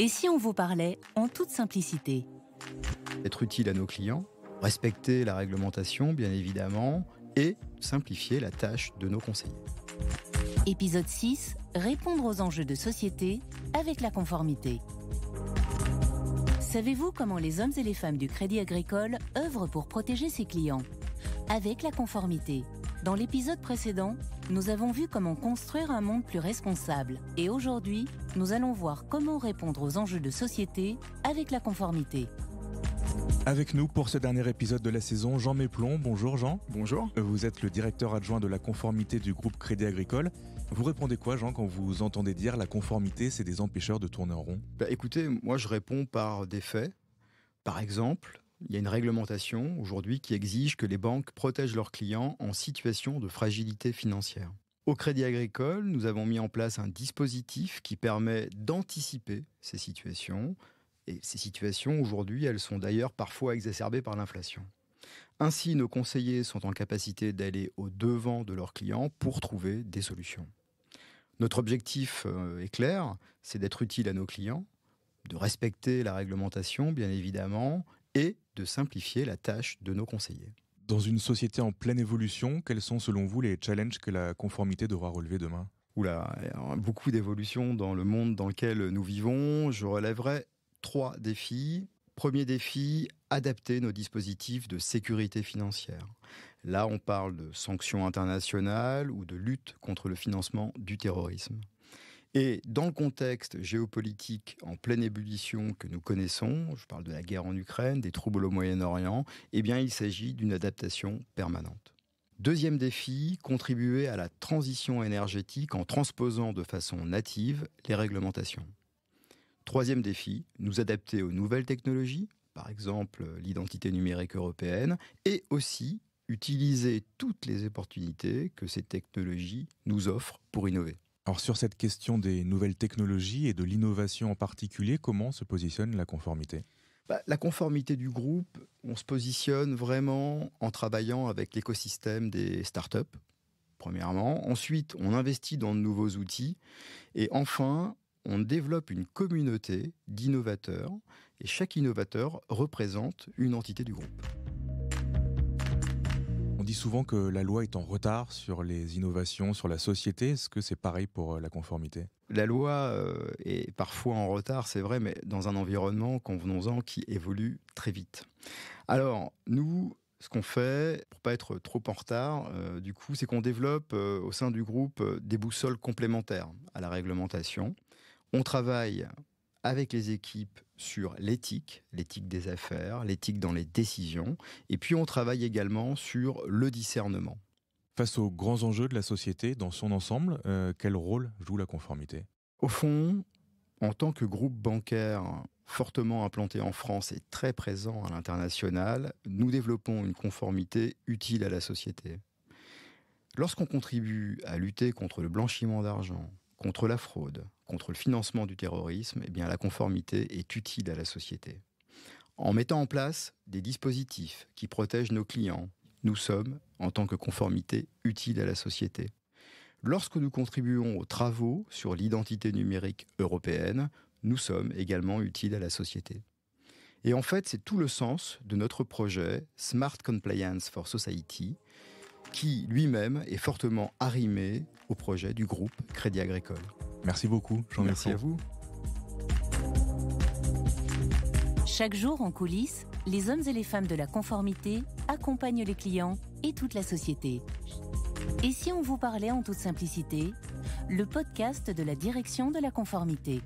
Et si on vous parlait en toute simplicité Être utile à nos clients, respecter la réglementation bien évidemment, et simplifier la tâche de nos conseillers. Épisode 6, répondre aux enjeux de société avec la conformité. Savez-vous comment les hommes et les femmes du Crédit Agricole œuvrent pour protéger ses clients Avec la conformité. Dans l'épisode précédent, nous avons vu comment construire un monde plus responsable et aujourd'hui, nous allons voir comment répondre aux enjeux de société avec la conformité. Avec nous pour ce dernier épisode de la saison, Jean Méplon. Bonjour Jean. Bonjour. Vous êtes le directeur adjoint de la conformité du groupe Crédit Agricole. Vous répondez quoi Jean quand vous entendez dire la conformité c'est des empêcheurs de tourner en rond bah, Écoutez, moi je réponds par des faits. Par exemple, il y a une réglementation aujourd'hui qui exige que les banques protègent leurs clients en situation de fragilité financière. Au Crédit Agricole, nous avons mis en place un dispositif qui permet d'anticiper ces situations. Et ces situations, aujourd'hui, elles sont d'ailleurs parfois exacerbées par l'inflation. Ainsi, nos conseillers sont en capacité d'aller au devant de leurs clients pour trouver des solutions. Notre objectif euh, est clair, c'est d'être utile à nos clients, de respecter la réglementation, bien évidemment, et de simplifier la tâche de nos conseillers. Dans une société en pleine évolution, quels sont selon vous les challenges que la conformité devra relever demain Oula, euh, beaucoup d'évolutions dans le monde dans lequel nous vivons. Je relèverai trois défis. Premier défi, adapter nos dispositifs de sécurité financière. Là, on parle de sanctions internationales ou de lutte contre le financement du terrorisme. Et dans le contexte géopolitique en pleine ébullition que nous connaissons, je parle de la guerre en Ukraine, des troubles au Moyen-Orient, eh bien il s'agit d'une adaptation permanente. Deuxième défi, contribuer à la transition énergétique en transposant de façon native les réglementations. Troisième défi, nous adapter aux nouvelles technologies, par exemple l'identité numérique européenne, et aussi utiliser toutes les opportunités que ces technologies nous offrent pour innover. Alors sur cette question des nouvelles technologies et de l'innovation en particulier, comment se positionne la conformité bah, La conformité du groupe, on se positionne vraiment en travaillant avec l'écosystème des startups, premièrement. Ensuite, on investit dans de nouveaux outils. Et enfin, on développe une communauté d'innovateurs et chaque innovateur représente une entité du groupe. On dit souvent que la loi est en retard sur les innovations, sur la société. Est-ce que c'est pareil pour euh, la conformité La loi euh, est parfois en retard, c'est vrai, mais dans un environnement, convenons-en, qui évolue très vite. Alors, nous, ce qu'on fait pour pas être trop en retard, euh, du coup, c'est qu'on développe au sein du groupe des boussoles complémentaires à la réglementation. On travaille avec les équipes sur l'éthique, l'éthique des affaires, l'éthique dans les décisions, et puis on travaille également sur le discernement. Face aux grands enjeux de la société dans son ensemble, euh, quel rôle joue la conformité Au fond, en tant que groupe bancaire fortement implanté en France et très présent à l'international, nous développons une conformité utile à la société. Lorsqu'on contribue à lutter contre le blanchiment d'argent, contre la fraude, contre le financement du terrorisme, eh bien, la conformité est utile à la société. En mettant en place des dispositifs qui protègent nos clients, nous sommes, en tant que conformité, utiles à la société. Lorsque nous contribuons aux travaux sur l'identité numérique européenne, nous sommes également utiles à la société. Et en fait, c'est tout le sens de notre projet Smart Compliance for Society, qui lui-même est fortement arrimé au projet du groupe Crédit Agricole. Merci beaucoup, jean Merci à vous. Chaque jour en coulisses, les hommes et les femmes de la conformité accompagnent les clients et toute la société. Et si on vous parlait en toute simplicité, le podcast de la direction de la conformité.